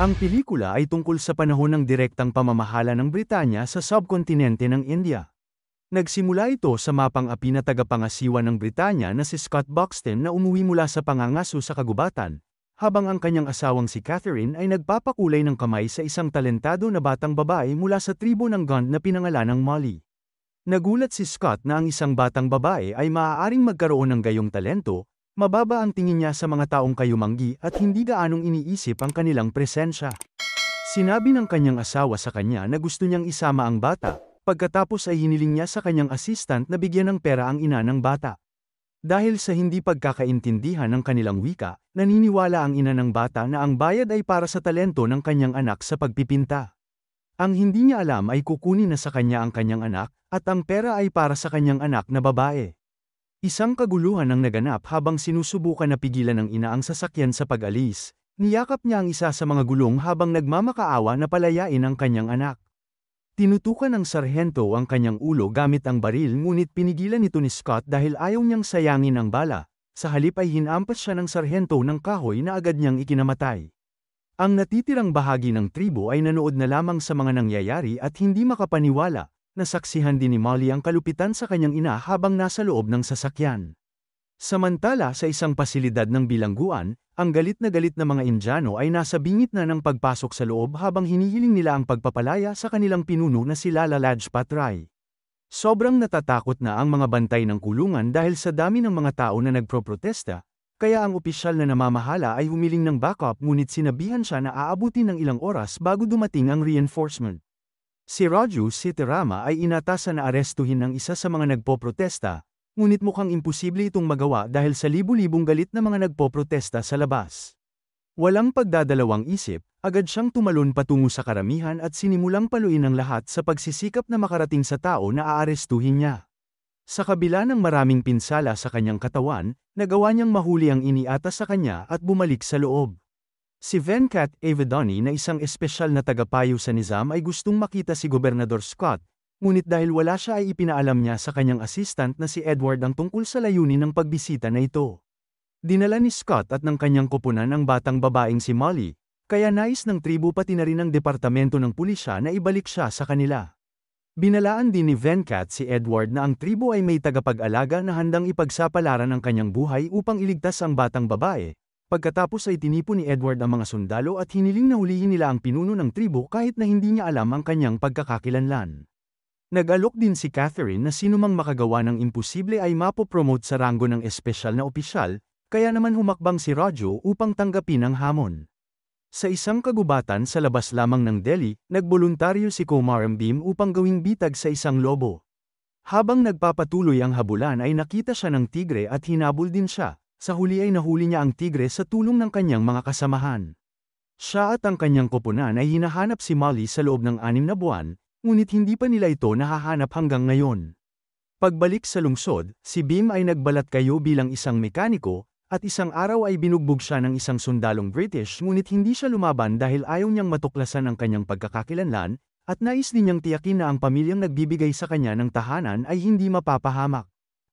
Ang pelikula ay tungkol sa panahon ng direktang pamamahala ng Britanya sa subkontinente ng India. Nagsimula ito sa mapang api na tagapangasiwa ng Britanya na si Scott Buxton na umuwi mula sa pangangaso sa kagubatan, habang ang kanyang asawang si Catherine ay nagpapakulay ng kamay sa isang talentado na batang babae mula sa tribo ng Gond na pinangalan ng Molly. Nagulat si Scott na ang isang batang babae ay maaaring magkaroon ng gayong talento, Mababa ang tingin niya sa mga taong kayumanggi at hindi gaanong iniisip ang kanilang presensya. Sinabi ng kanyang asawa sa kanya na gusto niyang isama ang bata, pagkatapos ay hiniling niya sa kanyang assistant na bigyan ng pera ang ina ng bata. Dahil sa hindi pagkakaintindihan ng kanilang wika, naniniwala ang ina ng bata na ang bayad ay para sa talento ng kanyang anak sa pagpipinta. Ang hindi niya alam ay kukunin na sa kanya ang kanyang anak, at ang pera ay para sa kanyang anak na babae. Isang kaguluhan ang naganap habang sinusubukan na pigilan ng ina ang sasakyan sa pag-alis. Niyakap niya ang isa sa mga gulong habang nagmamakaawa na palayain ang kanyang anak. Tinutukan ng sarhento ang kanyang ulo gamit ang baril ngunit pinigilan ito ni Scott dahil ayaw niyang sayangin ang bala. Sa halip ay hinampas siya ng sarhento ng kahoy na agad niyang ikinamatay. Ang natitirang bahagi ng tribo ay nanood na lamang sa mga nangyayari at hindi makapaniwala, nasaksihan din ni Molly ang kalupitan sa kanyang ina habang nasa loob ng sasakyan. Samantala sa isang pasilidad ng bilangguan, ang galit na galit na mga Indiano ay nasa bingit na ng pagpasok sa loob habang hinihiling nila ang pagpapalaya sa kanilang pinuno na si Lala Lajpat Rai. Sobrang natatakot na ang mga bantay ng kulungan dahil sa dami ng mga tao na nagproprotesta, kaya ang opisyal na namamahala ay humiling ng backup ngunit sinabihan siya na aabutin ng ilang oras bago dumating ang reinforcement. Si Raju Sitarama ay inatasan na arestuhin ng isa sa mga nagpoprotesta, ngunit mukhang imposible itong magawa dahil sa libu-libong galit na mga nagpoprotesta sa labas. Walang pagdadalawang isip, agad siyang tumalon patungo sa karamihan at sinimulang paluin ang lahat sa pagsisikap na makarating sa tao na aarestuhin niya. Sa kabila ng maraming pinsala sa kanyang katawan, nagawa niyang mahuli ang iniata sa kanya at bumalik sa loob. Si Venkat Avedoni na isang espesyal na tagapayo sa Nizam ay gustong makita si Gobernador Scott, ngunit dahil wala siya ay ipinaalam niya sa kanyang assistant na si Edward ang tungkol sa layunin ng pagbisita na ito. Dinala ni Scott at ng kanyang kupunan ang batang babaeng si Molly, kaya nais ng tribu pati na rin ng departamento ng pulisya na ibalik siya sa kanila. Binalaan din ni Venkat si Edward na ang tribu ay may tagapag-alaga na handang ipagsapalaran ang kanyang buhay upang iligtas ang batang babae, Pagkatapos ay tinipon ni Edward ang mga sundalo at hiniling na hulihin nila ang pinuno ng tribo kahit na hindi niya alam ang kanyang pagkakakilanlan. Nag-alok din si Catherine na sinumang makagawa ng imposible ay mapopromote sa ranggo ng espesyal na opisyal, kaya naman humakbang si Rojo upang tanggapin ang hamon. Sa isang kagubatan sa labas lamang ng Delhi, nagboluntaryo si Komaram Bhim upang gawing bitag sa isang lobo. Habang nagpapatuloy ang habulan ay nakita siya ng tigre at hinabol din siya, sa huli ay nahuli niya ang tigre sa tulong ng kanyang mga kasamahan. Siya at ang kanyang koponan ay hinahanap si Molly sa loob ng anim na buwan, ngunit hindi pa nila ito nahahanap hanggang ngayon. Pagbalik sa lungsod, si Beam ay nagbalat kayo bilang isang mekaniko, at isang araw ay binugbog siya ng isang sundalong British ngunit hindi siya lumaban dahil ayaw niyang matuklasan ang kanyang pagkakakilanlan, at nais din niyang tiyakin na ang pamilyang nagbibigay sa kanya ng tahanan ay hindi mapapahamak.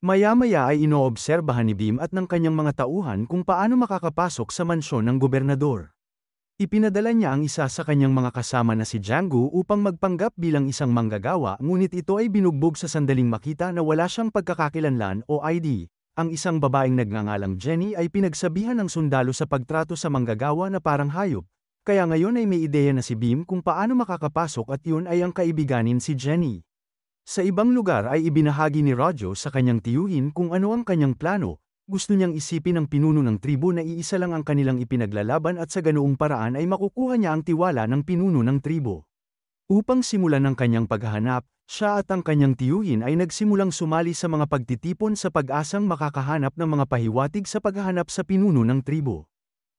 Maya-maya ay inoobserbahan ni Beam at ng kanyang mga tauhan kung paano makakapasok sa mansyon ng gobernador. Ipinadala niya ang isa sa kanyang mga kasama na si Django upang magpanggap bilang isang manggagawa ngunit ito ay binugbog sa sandaling makita na wala siyang pagkakakilanlan o ID. Ang isang babaeng nagngangalang Jenny ay pinagsabihan ng sundalo sa pagtrato sa manggagawa na parang hayop, kaya ngayon ay may ideya na si Beam kung paano makakapasok at yun ay ang kaibiganin si Jenny. Sa ibang lugar ay ibinahagi ni Radyo sa kanyang tiyuhin kung ano ang kanyang plano, gusto niyang isipin ng pinuno ng tribu na iisa lang ang kanilang ipinaglalaban at sa ganoong paraan ay makukuha niya ang tiwala ng pinuno ng tribu. Upang simulan ang kanyang paghahanap, siya at ang kanyang tiyuhin ay nagsimulang sumali sa mga pagtitipon sa pag-asang makakahanap ng mga pahiwatig sa paghahanap sa pinuno ng tribu.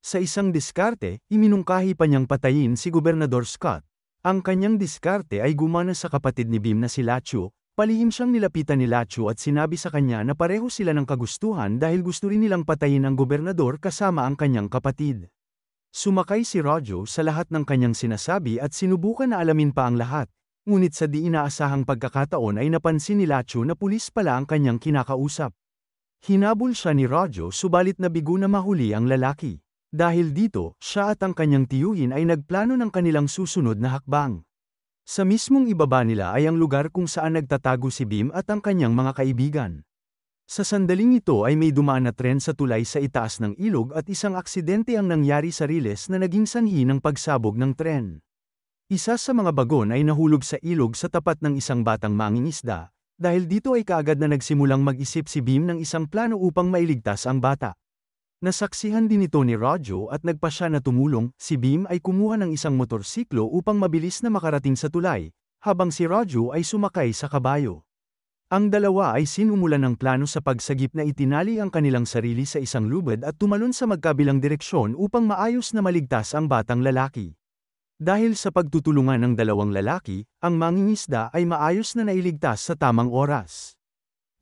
Sa isang diskarte, iminungkahi pa niyang patayin si Gobernador Scott. Ang kanyang diskarte ay gumana sa kapatid ni Bim na si Lachu, palihim siyang nilapitan ni Lachu at sinabi sa kanya na pareho sila ng kagustuhan dahil gusto rin nilang patayin ang gobernador kasama ang kanyang kapatid. Sumakay si Rojo sa lahat ng kanyang sinasabi at sinubukan na alamin pa ang lahat, ngunit sa di inaasahang pagkakataon ay napansin ni Lachu na pulis pala ang kanyang kinakausap. Hinabol siya ni Rojo subalit nabigo na mahuli ang lalaki. Dahil dito, siya at ang kanyang tiyuhin ay nagplano ng kanilang susunod na hakbang. Sa mismong ibaba nila ay ang lugar kung saan nagtatago si Bim at ang kanyang mga kaibigan. Sa sandaling ito ay may dumaan na tren sa tulay sa itaas ng ilog at isang aksidente ang nangyari sa riles na naging sanhi ng pagsabog ng tren. Isa sa mga bagon ay nahulog sa ilog sa tapat ng isang batang mangingisda, dahil dito ay kaagad na nagsimulang mag-isip si Bim ng isang plano upang mailigtas ang bata. Nasaksihan din ito ni Rojo at nagpa siya na tumulong, si Beam ay kumuha ng isang motorsiklo upang mabilis na makarating sa tulay, habang si Rojo ay sumakay sa kabayo. Ang dalawa ay sinumulan ng plano sa pagsagip na itinali ang kanilang sarili sa isang lubad at tumalon sa magkabilang direksyon upang maayos na maligtas ang batang lalaki. Dahil sa pagtutulungan ng dalawang lalaki, ang mangingisda ay maayos na nailigtas sa tamang oras.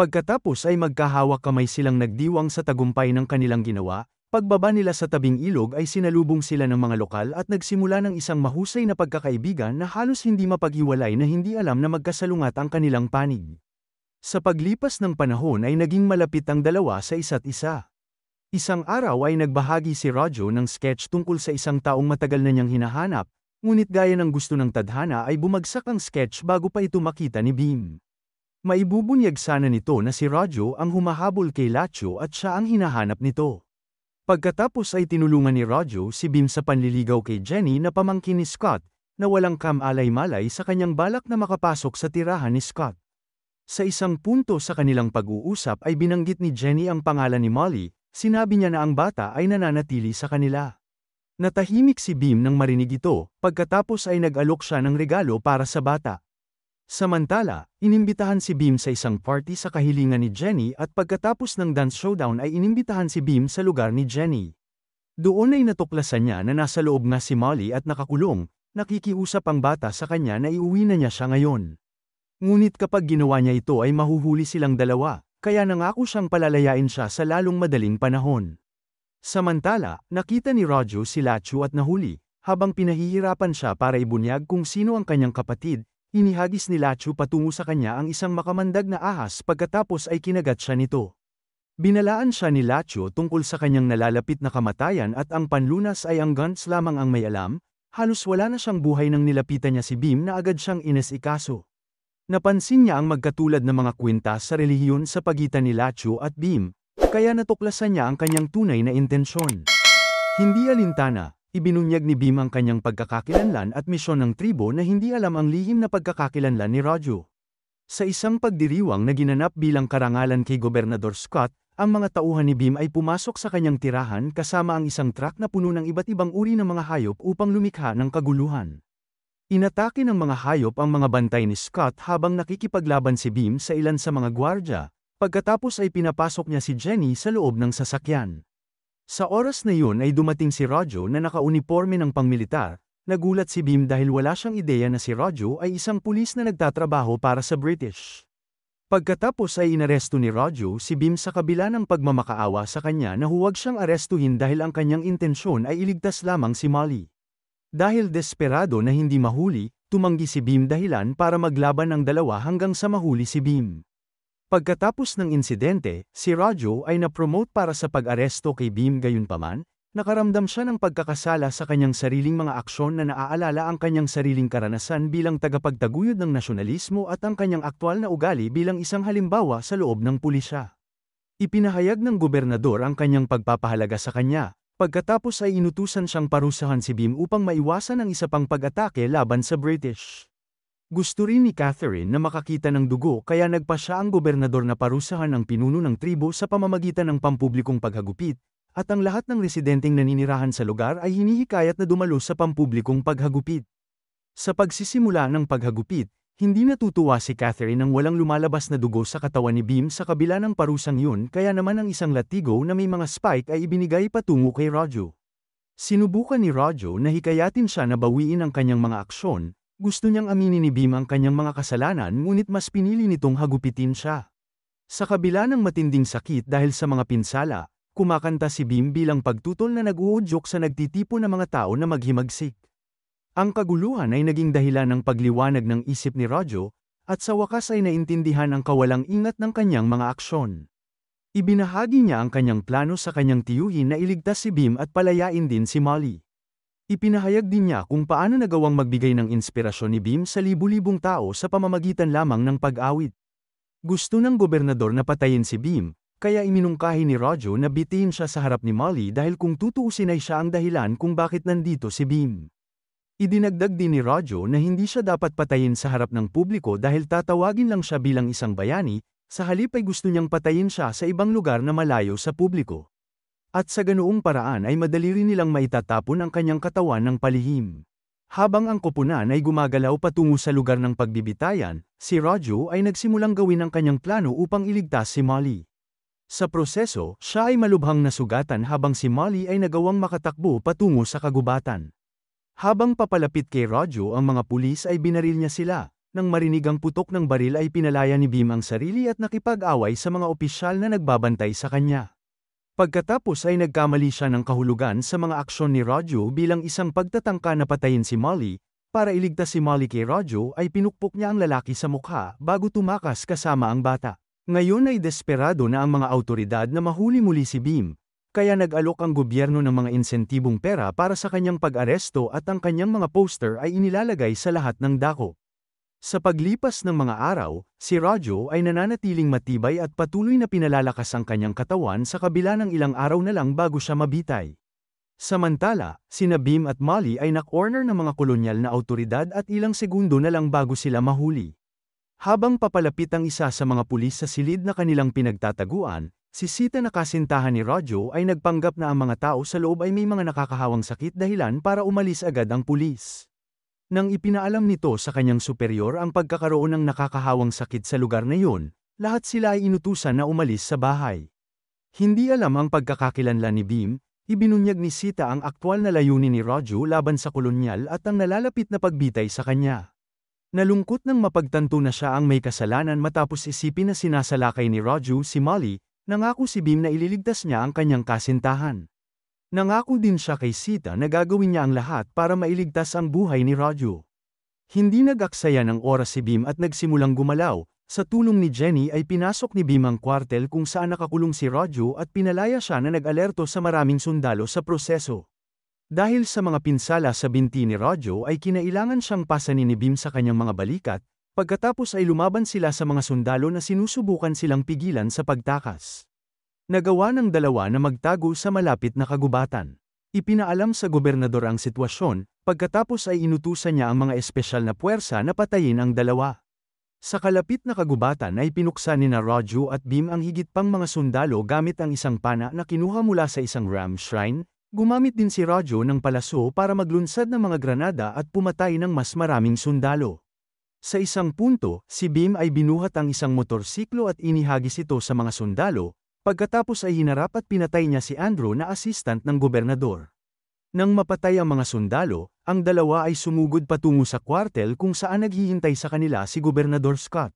Pagkatapos ay magkahawak kamay silang nagdiwang sa tagumpay ng kanilang ginawa, pagbaba nila sa tabing ilog ay sinalubong sila ng mga lokal at nagsimula ng isang mahusay na pagkakaibigan na halos hindi mapaghiwalay na hindi alam na magkasalungat ang kanilang panig. Sa paglipas ng panahon ay naging malapit ang dalawa sa isa't isa. Isang araw ay nagbahagi si Rojo ng sketch tungkol sa isang taong matagal na niyang hinahanap, ngunit gaya ng gusto ng tadhana ay bumagsak ang sketch bago pa ito makita ni Beam. Maibubunyag sana nito na si Radyo ang humahabol kay Lacho at siya ang hinahanap nito. Pagkatapos ay tinulungan ni Radyo si Bim sa panliligaw kay Jenny na pamangkin ni Scott, na walang kamalay-malay sa kanyang balak na makapasok sa tirahan ni Scott. Sa isang punto sa kanilang pag-uusap ay binanggit ni Jenny ang pangalan ni Molly, sinabi niya na ang bata ay nananatili sa kanila. Natahimik si Bim nang marinig ito, pagkatapos ay nag-alok siya ng regalo para sa bata. Samantala, inimbitahan si Beam sa isang party sa kahilingan ni Jenny at pagkatapos ng dance showdown ay inimbitahan si Beam sa lugar ni Jenny. Doon ay natuklasan niya na nasa loob nga si Molly at nakakulong, nakikiusap ang bata sa kanya na iuwi na niya siya ngayon. Ngunit kapag ginawa niya ito ay mahuhuli silang dalawa, kaya nangako siyang palalayain siya sa lalong madaling panahon. Samantala, nakita ni Rojo si Lachu at nahuli, habang pinahihirapan siya para ibunyag kung sino ang kanyang kapatid, Inihagis ni Lachu patungo sa kanya ang isang makamandag na ahas pagkatapos ay kinagat siya nito. Binalaan siya ni Lachu tungkol sa kanyang nalalapit na kamatayan at ang panlunas ay ang Guns lamang ang may alam, halos wala na siyang buhay nang nilapitan niya si Bim na agad siyang inesikaso. Napansin niya ang magkatulad na mga kwenta sa relihiyon sa pagitan ni Lachu at Bim, kaya natuklasan niya ang kanyang tunay na intensyon. Hindi alintana, Ibinunyag ni Bim ang kanyang pagkakakilanlan at misyon ng tribo na hindi alam ang lihim na pagkakakilanlan ni Raju. Sa isang pagdiriwang na ginanap bilang karangalan kay Gobernador Scott, ang mga tauhan ni Bim ay pumasok sa kanyang tirahan kasama ang isang truck na puno ng iba't ibang uri ng mga hayop upang lumikha ng kaguluhan. Inatake ng mga hayop ang mga bantay ni Scott habang nakikipaglaban si Bim sa ilan sa mga gwardya, pagkatapos ay pinapasok niya si Jenny sa loob ng sasakyan. Sa oras na yun ay dumating si Rojo na nakauniporme ng pangmilitar, nagulat si Bim dahil wala siyang ideya na si Rojo ay isang pulis na nagtatrabaho para sa British. Pagkatapos ay inaresto ni Rojo si Bim sa kabila ng pagmamakaawa sa kanya na huwag siyang arestuhin dahil ang kanyang intensyon ay iligtas lamang si Molly. Dahil desperado na hindi mahuli, tumanggi si Bim dahilan para maglaban ng dalawa hanggang sa mahuli si Bim. Pagkatapos ng insidente, si Rajo ay napromote para sa pag-aresto kay Beam gayunpaman, Nakaramdam siya ng pagkakasala sa kanyang sariling mga aksyon na naaalala ang kanyang sariling karanasan bilang tagapagtaguyod ng nasyonalismo at ang kanyang aktwal na ugali bilang isang halimbawa sa loob ng pulisya. Ipinahayag ng gobernador ang kanyang pagpapahalaga sa kanya, pagkatapos ay inutusan siyang parusahan si Beam upang maiwasan ang isa pang pag-atake laban sa British. Gusto rin ni Catherine na makakita ng dugo kaya nagpa siya ang gobernador na parusahan ang pinuno ng tribo sa pamamagitan ng pampublikong paghagupit, at ang lahat ng residenteng naninirahan sa lugar ay hinihikayat na dumalo sa pampublikong paghagupit. Sa pagsisimula ng paghagupit, hindi natutuwa si Catherine nang walang lumalabas na dugo sa katawan ni Beam sa kabila ng parusang yun kaya naman ang isang latigo na may mga spike ay ibinigay patungo kay Rojo. Sinubukan ni Rojo na hikayatin siya na bawiin ang kanyang mga aksyon, gusto niyang aminin ni Bim ang kanyang mga kasalanan ngunit mas pinili nitong hagupitin siya. Sa kabila ng matinding sakit dahil sa mga pinsala, kumakanta si Bim bilang pagtutol na nag-uudyok sa nagtitipo ng mga tao na maghimagsik. Ang kaguluhan ay naging dahilan ng pagliwanag ng isip ni Rojo, at sa wakas ay naintindihan ang kawalang ingat ng kanyang mga aksyon. Ibinahagi niya ang kanyang plano sa kanyang tiyuhin na iligtas si Bim at palayain din si Molly. Ipinahayag din niya kung paano nagawang magbigay ng inspirasyon ni Beam sa libu-libong tao sa pamamagitan lamang ng pag-awit. Gusto ng gobernador na patayin si Beam, kaya iminungkahi ni Rojo na bitiin siya sa harap ni Molly dahil kung tutuusin ay siya ang dahilan kung bakit nandito si Beam. Idinagdag din ni Rojo na hindi siya dapat patayin sa harap ng publiko dahil tatawagin lang siya bilang isang bayani, sa halip ay gusto niyang patayin siya sa ibang lugar na malayo sa publiko. At sa ganoong paraan ay madali rin nilang maitatapon ang kanyang katawan ng palihim. Habang ang koponan ay gumagalaw patungo sa lugar ng pagbibitayan, si Raju ay nagsimulang gawin ang kanyang plano upang iligtas si Molly. Sa proseso, siya ay malubhang nasugatan habang si Molly ay nagawang makatakbo patungo sa kagubatan. Habang papalapit kay Raju ang mga pulis ay binaril niya sila. Nang marinig ang putok ng baril ay pinalaya ni Bim ang sarili at nakipag-away sa mga opisyal na nagbabantay sa kanya. Pagkatapos ay nagkamali siya ng kahulugan sa mga aksyon ni Radyo bilang isang pagtatangka na patayin si Molly, para iligtas si Molly kay Radyo ay pinukpok niya ang lalaki sa mukha bago tumakas kasama ang bata. Ngayon ay desperado na ang mga autoridad na mahuli muli si Beam, kaya nag-alok ang gobyerno ng mga insentibong pera para sa kanyang pag-aresto at ang kanyang mga poster ay inilalagay sa lahat ng dako. Sa paglipas ng mga araw, si Rojo ay nananatiling matibay at patuloy na pinalalakas ang kanyang katawan sa kabila ng ilang araw na lang bago siya mabitay. Samantala, sina Bim at Molly ay nak nakorner ng mga kolonyal na autoridad at ilang segundo na lang bago sila mahuli. Habang papalapit ang isa sa mga pulis sa silid na kanilang pinagtataguan, si Sita na kasintahan ni Rojo ay nagpanggap na ang mga tao sa loob ay may mga nakakahawang sakit dahilan para umalis agad ang pulis. Nang ipinaalam nito sa kanyang superior ang pagkakaroon ng nakakahawang sakit sa lugar na yun, lahat sila ay inutusan na umalis sa bahay. Hindi alam ang pagkakakilanlan ni Beam, ibinunyag ni Sita ang aktwal na layunin ni Raju laban sa kolonyal at ang nalalapit na pagbitay sa kanya. Nalungkot nang mapagtanto na siya ang may kasalanan matapos isipin na sinasalakay ni Raju si Molly, nangako si Beam na ililigtas niya ang kanyang kasintahan. Nangako din siya kay Sita na gagawin niya ang lahat para mailigtas ang buhay ni Raju. Hindi nag-aksaya ng oras si Bim at nagsimulang gumalaw, sa tulong ni Jenny ay pinasok ni Bim ang kwartel kung saan nakakulong si Raju at pinalaya siya na nag-alerto sa maraming sundalo sa proseso. Dahil sa mga pinsala sa binti ni Raju ay kinailangan siyang pasanin ni Bim sa kanyang mga balikat, pagkatapos ay lumaban sila sa mga sundalo na sinusubukan silang pigilan sa pagtakas. Nagawa ng dalawa na magtago sa malapit na kagubatan. Ipinaalam sa gobernador ang sitwasyon, pagkatapos ay inutusan niya ang mga espesyal na puwersa na patayin ang dalawa. Sa kalapit na kagubatan ay pinuksan ni na Raju at Bim ang higit pang mga sundalo gamit ang isang pana na kinuha mula sa isang ram shrine, gumamit din si Raju ng palaso para maglunsad ng mga granada at pumatay ng mas maraming sundalo. Sa isang punto, si Bim ay binuhat ang isang motorsiklo at inihagis ito sa mga sundalo, Pagkatapos ay hinarap at pinatay niya si Andrew na assistant ng gobernador. Nang mapatay ang mga sundalo, ang dalawa ay sumugod patungo sa kwartel kung saan naghihintay sa kanila si Gobernador Scott.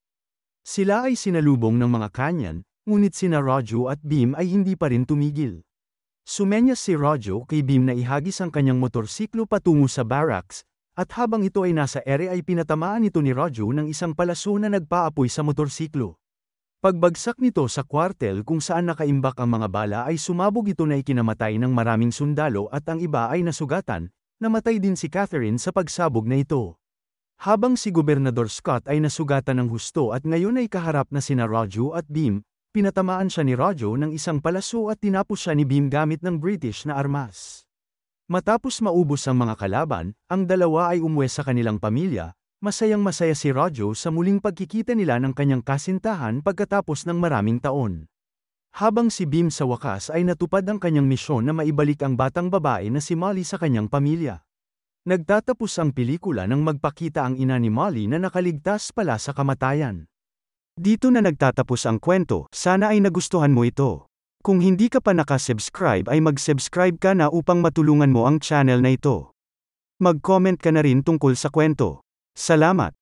Sila ay sinalubong ng mga kanyan, ngunit sina Rojo at Beam ay hindi pa rin tumigil. Sumenyas si Rojo kay Beam na ihagis ang kanyang motorsiklo patungo sa barracks, at habang ito ay nasa ere ay pinatamaan ito ni Rojo ng isang palaso na nagpaapoy sa motorsiklo. Pagbagsak nito sa kwartel kung saan nakaimbak ang mga bala ay sumabog ito na ikinamatay ng maraming sundalo at ang iba ay nasugatan, namatay din si Catherine sa pagsabog na ito. Habang si Gobernador Scott ay nasugatan ng husto at ngayon ay kaharap na sina Rojo at Beam, pinatamaan siya ni Rojo ng isang palaso at tinapos siya ni Beam gamit ng British na armas. Matapos maubos ang mga kalaban, ang dalawa ay umuwi sa kanilang pamilya, masayang masaya si Rojo sa muling pagkikita nila ng kanyang kasintahan pagkatapos ng maraming taon. Habang si Bim sa wakas ay natupad ang kanyang misyon na maibalik ang batang babae na si Molly sa kanyang pamilya. Nagtatapos ang pelikula nang magpakita ang ina ni Molly na nakaligtas pala sa kamatayan. Dito na nagtatapos ang kwento, sana ay nagustuhan mo ito. Kung hindi ka pa nakasubscribe ay mag-subscribe ka na upang matulungan mo ang channel na ito. Mag-comment ka na rin tungkol sa kwento. Salamat!